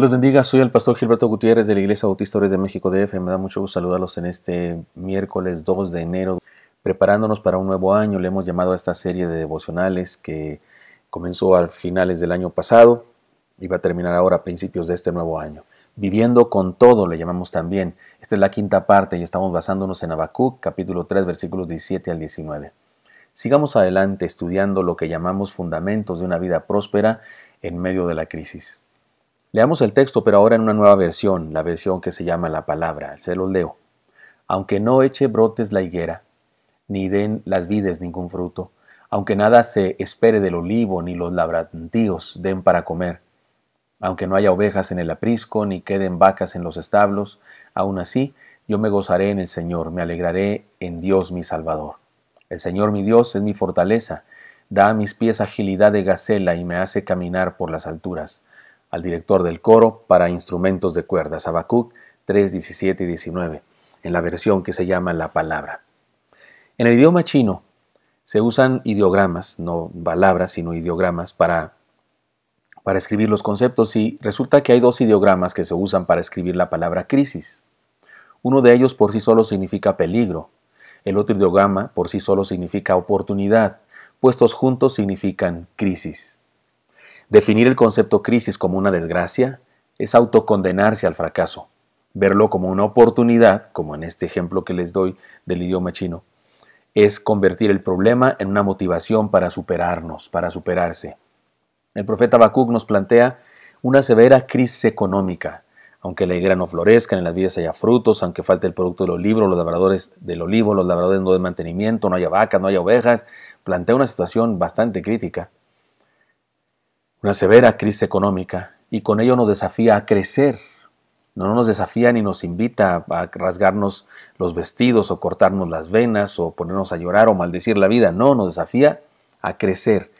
Dios los bendiga, soy el pastor Gilberto Gutiérrez de la Iglesia Bautista de México DF. Me da mucho gusto saludarlos en este miércoles 2 de enero. Preparándonos para un nuevo año, le hemos llamado a esta serie de devocionales que comenzó a finales del año pasado y va a terminar ahora a principios de este nuevo año. Viviendo con todo, le llamamos también. Esta es la quinta parte y estamos basándonos en Habacuc, capítulo 3, versículos 17 al 19. Sigamos adelante estudiando lo que llamamos fundamentos de una vida próspera en medio de la crisis. Leamos el texto, pero ahora en una nueva versión, la versión que se llama la palabra. Se los leo. Aunque no eche brotes la higuera, ni den las vides ningún fruto, aunque nada se espere del olivo, ni los labrantíos den para comer, aunque no haya ovejas en el aprisco, ni queden vacas en los establos, aún así yo me gozaré en el Señor, me alegraré en Dios mi Salvador. El Señor mi Dios es mi fortaleza, da a mis pies agilidad de gacela y me hace caminar por las alturas al director del coro para instrumentos de cuerdas, Habacuc 3, 17 y 19, en la versión que se llama La Palabra. En el idioma chino se usan ideogramas, no palabras, sino ideogramas para, para escribir los conceptos y resulta que hay dos ideogramas que se usan para escribir la palabra crisis. Uno de ellos por sí solo significa peligro, el otro ideograma por sí solo significa oportunidad, puestos juntos significan crisis. Definir el concepto crisis como una desgracia es autocondenarse al fracaso, verlo como una oportunidad, como en este ejemplo que les doy del idioma chino, es convertir el problema en una motivación para superarnos, para superarse. El profeta Habacuc nos plantea una severa crisis económica. Aunque la higuera no florezca, en las vidas haya frutos, aunque falte el producto de los los labradores del olivo, los labradores no de mantenimiento, no haya vacas, no haya ovejas, plantea una situación bastante crítica una severa crisis económica y con ello nos desafía a crecer. No nos desafía ni nos invita a rasgarnos los vestidos o cortarnos las venas o ponernos a llorar o maldecir la vida. No, nos desafía a crecer.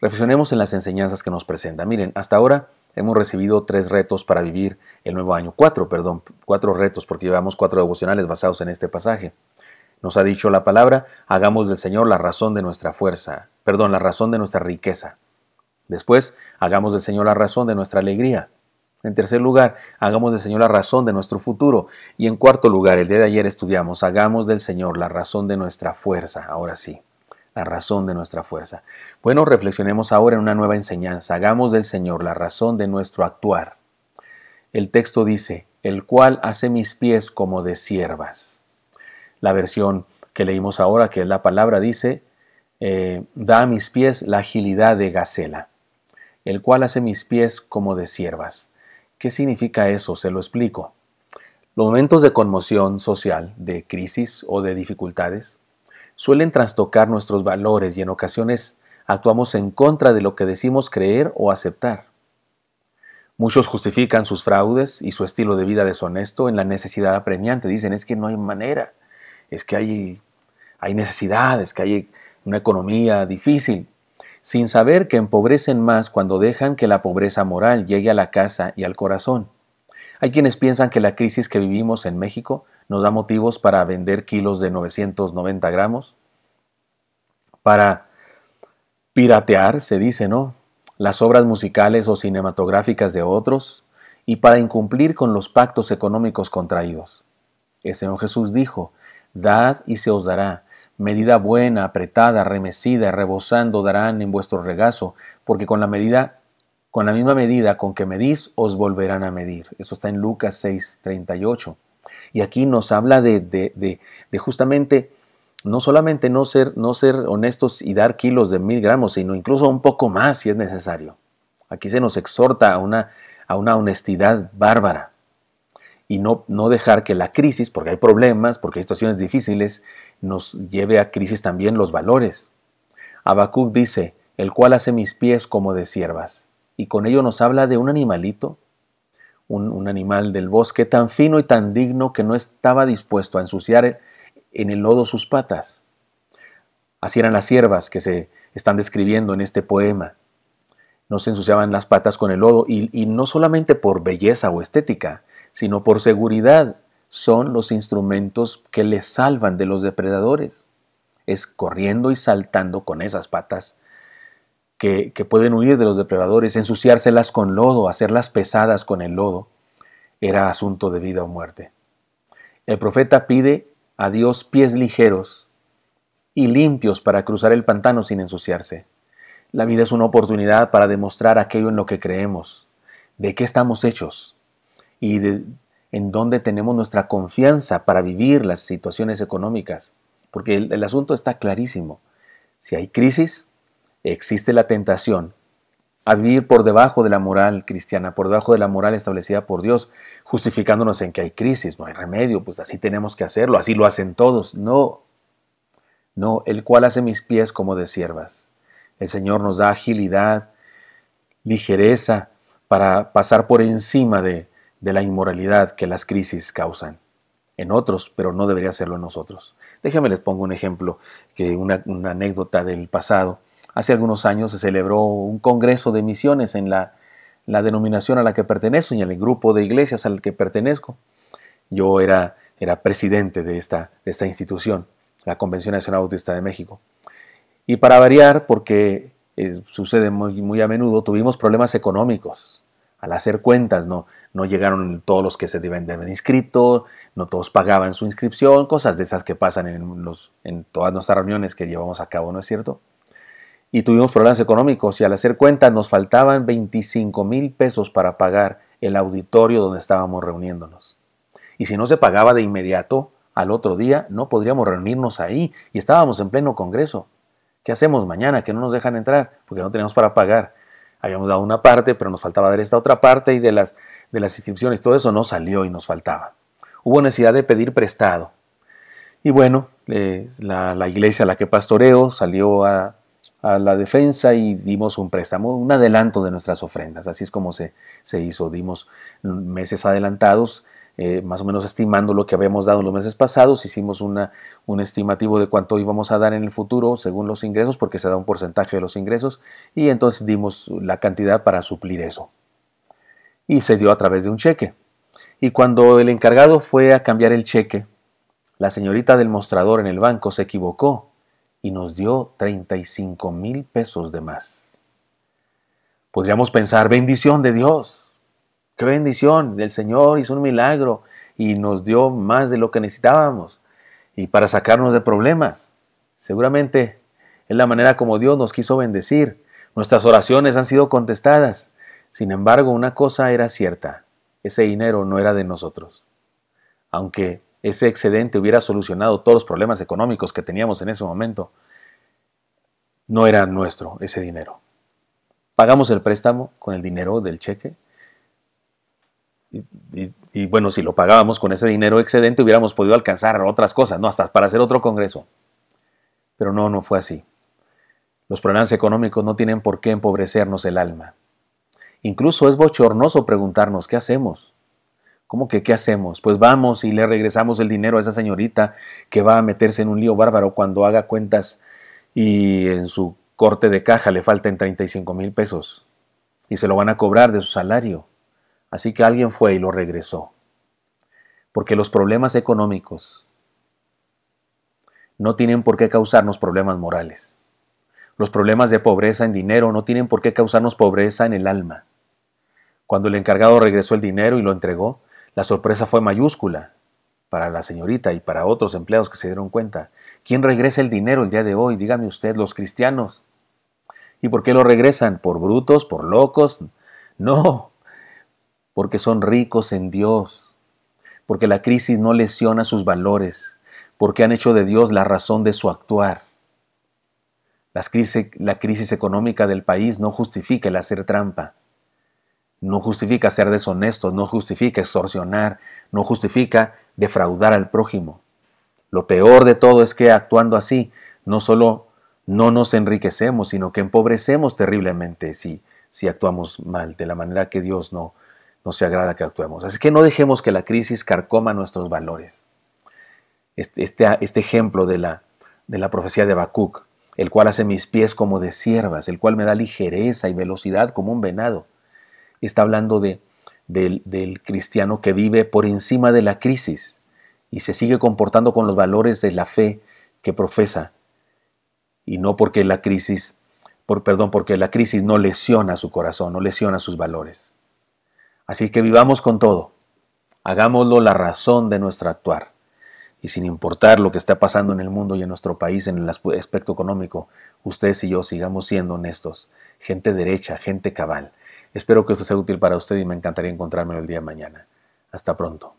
Reflexionemos en las enseñanzas que nos presenta. Miren, hasta ahora hemos recibido tres retos para vivir el nuevo año. Cuatro, perdón, cuatro retos porque llevamos cuatro devocionales basados en este pasaje. Nos ha dicho la palabra, hagamos del Señor la razón de nuestra fuerza, perdón, la razón de nuestra riqueza. Después, hagamos del Señor la razón de nuestra alegría. En tercer lugar, hagamos del Señor la razón de nuestro futuro. Y en cuarto lugar, el día de ayer estudiamos, hagamos del Señor la razón de nuestra fuerza. Ahora sí, la razón de nuestra fuerza. Bueno, reflexionemos ahora en una nueva enseñanza. Hagamos del Señor la razón de nuestro actuar. El texto dice, el cual hace mis pies como de siervas. La versión que leímos ahora, que es la palabra, dice, eh, da a mis pies la agilidad de Gacela el cual hace mis pies como de siervas. ¿Qué significa eso? Se lo explico. Los momentos de conmoción social, de crisis o de dificultades suelen trastocar nuestros valores y en ocasiones actuamos en contra de lo que decimos creer o aceptar. Muchos justifican sus fraudes y su estilo de vida deshonesto en la necesidad apremiante. Dicen, es que no hay manera, es que hay, hay necesidades, que hay una economía difícil sin saber que empobrecen más cuando dejan que la pobreza moral llegue a la casa y al corazón. Hay quienes piensan que la crisis que vivimos en México nos da motivos para vender kilos de 990 gramos, para piratear, se dice, ¿no? Las obras musicales o cinematográficas de otros y para incumplir con los pactos económicos contraídos. El Señor Jesús dijo, Dad y se os dará, Medida buena, apretada, remecida, rebosando darán en vuestro regazo, porque con la medida con la misma medida con que medís os volverán a medir. Eso está en Lucas 6, 38. Y aquí nos habla de, de justamente no solamente no ser, no ser honestos y dar kilos de mil gramos, sino incluso un poco más si es necesario. Aquí se nos exhorta a una, a una honestidad bárbara y no, dejar que la crisis, porque hay problemas, porque hay situaciones difíciles, nos lleve a crisis también los valores. Habacuc dice, el cual hace mis pies como de siervas, y con ello nos habla de un animalito, un, animal del bosque tan fino y tan digno que no estaba dispuesto a ensuciar en el lodo sus patas. Así eran las siervas que se están describiendo en este poema. No se ensuciaban las patas con el lodo y, no solamente por belleza o estética, sino por seguridad son los instrumentos que les salvan de los depredadores. Es corriendo y saltando con esas patas que, que pueden huir de los depredadores, ensuciárselas con lodo, hacerlas pesadas con el lodo, era asunto de vida o muerte. El profeta pide a Dios pies ligeros y limpios para cruzar el pantano sin ensuciarse. La vida es una oportunidad para demostrar aquello en lo que creemos, de qué estamos hechos y en dónde tenemos nuestra confianza para vivir las situaciones económicas. Porque el, el asunto está clarísimo. Si hay crisis, existe la tentación a vivir por debajo de la moral cristiana, por debajo de la moral establecida por Dios, justificándonos en que hay crisis, no hay remedio, pues así tenemos que hacerlo, así lo hacen todos. No, no, el cual hace mis pies como de siervas. El Señor nos da agilidad, ligereza para pasar por encima de, de la inmoralidad que las crisis causan en otros, pero no debería hacerlo en nosotros. Déjenme les pongo un ejemplo, que una, anécdota del pasado. Hace algunos años se celebró un congreso de misiones en la, la denominación a la que pertenezco y en el grupo de iglesias al que pertenezco. Yo era, era presidente de esta, esta institución, la Convención Nacional Bautista de México. Y para variar, porque eh, sucede muy, muy a menudo, tuvimos problemas económicos al hacer cuentas, no, no llegaron todos los que se deben de haber inscrito, no todos pagaban su inscripción, cosas de esas que pasan en, en todas nuestras reuniones que llevamos a cabo, ¿no es cierto? Y tuvimos problemas económicos y al hacer cuentas nos faltaban 25 mil pesos para pagar el auditorio donde estábamos reuniéndonos. Y si no se pagaba de inmediato, al otro día no podríamos reunirnos ahí y estábamos en pleno Congreso. ¿Qué hacemos mañana que no nos dejan entrar porque no tenemos para pagar? habíamos dado una parte, pero nos faltaba dar esta otra parte y de las, de inscripciones, todo eso no salió y nos faltaba. Hubo necesidad de pedir prestado. Y bueno, eh, la, iglesia a la que pastoreo salió a, la defensa y dimos un préstamo, un adelanto de nuestras ofrendas. Así es como se hizo. Dimos meses adelantados eh, más o menos estimando lo que habíamos dado en los meses pasados, hicimos un estimativo de cuánto íbamos a dar en el futuro según los ingresos, porque se da un porcentaje de los ingresos, y entonces dimos la cantidad para suplir eso. Y se dio a través de un cheque. Y cuando el encargado fue a cambiar el cheque, la señorita del mostrador en el banco se equivocó y nos dio 35 mil pesos de más. Podríamos pensar, bendición de Dios. Qué bendición, el Señor hizo un milagro y nos dio más de lo que necesitábamos y para sacarnos de problemas. Seguramente es la manera como Dios nos quiso bendecir. Nuestras oraciones han sido contestadas. Sin embargo, una cosa era cierta, ese dinero no era de nosotros. Aunque ese excedente hubiera solucionado todos los problemas económicos que teníamos en ese momento, no era nuestro ese dinero. Pagamos el préstamo con el dinero del cheque, y, bueno, si lo pagábamos con ese dinero excedente hubiéramos podido alcanzar otras cosas, ¿no? Hasta para hacer otro Congreso. Pero no, no fue así. Los problemas económicos no tienen por qué empobrecernos el alma. Incluso es bochornoso preguntarnos, ¿qué hacemos? ¿Cómo que qué hacemos? Pues vamos y le regresamos el dinero a esa señorita que va a meterse en un lío bárbaro cuando haga cuentas y en su corte de caja le falten 35 mil pesos y se lo van a cobrar de su salario. Así que alguien fue y lo regresó. Porque los problemas económicos no tienen por qué causarnos problemas morales. Los problemas de pobreza en dinero no tienen por qué causarnos pobreza en el alma. Cuando el encargado regresó el dinero y lo entregó, la sorpresa fue mayúscula para la señorita y para otros empleados que se dieron cuenta. ¿Quién regresa el dinero el día de hoy? Dígame usted, los cristianos. ¿Y por qué lo regresan? ¿Por brutos? ¿Por locos? No, porque son ricos en Dios, porque la crisis no lesiona sus valores, porque han hecho de Dios la razón de su actuar. la crisis económica del país no justifica el hacer trampa, no justifica ser deshonestos, no justifica extorsionar, no justifica defraudar al prójimo. Lo peor de todo es que actuando así, no solo no nos enriquecemos, sino que empobrecemos terriblemente si, si actuamos mal, de la manera que Dios no, nos se agrada que actuemos. Así que no dejemos que la crisis carcoma nuestros valores. Este, este, este ejemplo de la, profecía de Habacuc, el cual hace mis pies como de siervas, el cual me da ligereza y velocidad como un venado. Está hablando del, del cristiano que vive por encima de la crisis y se sigue comportando con los valores de la fe que profesa y no porque la crisis, por, perdón, porque la crisis no lesiona su corazón, no lesiona sus valores. Así que vivamos con todo. Hagámoslo la razón de nuestro actuar. Y sin importar lo que está pasando en el mundo y en nuestro país en el aspecto económico, ustedes y yo sigamos siendo honestos, gente derecha, gente cabal. Espero que esto sea útil para usted y me encantaría encontrarme el día de mañana. Hasta pronto.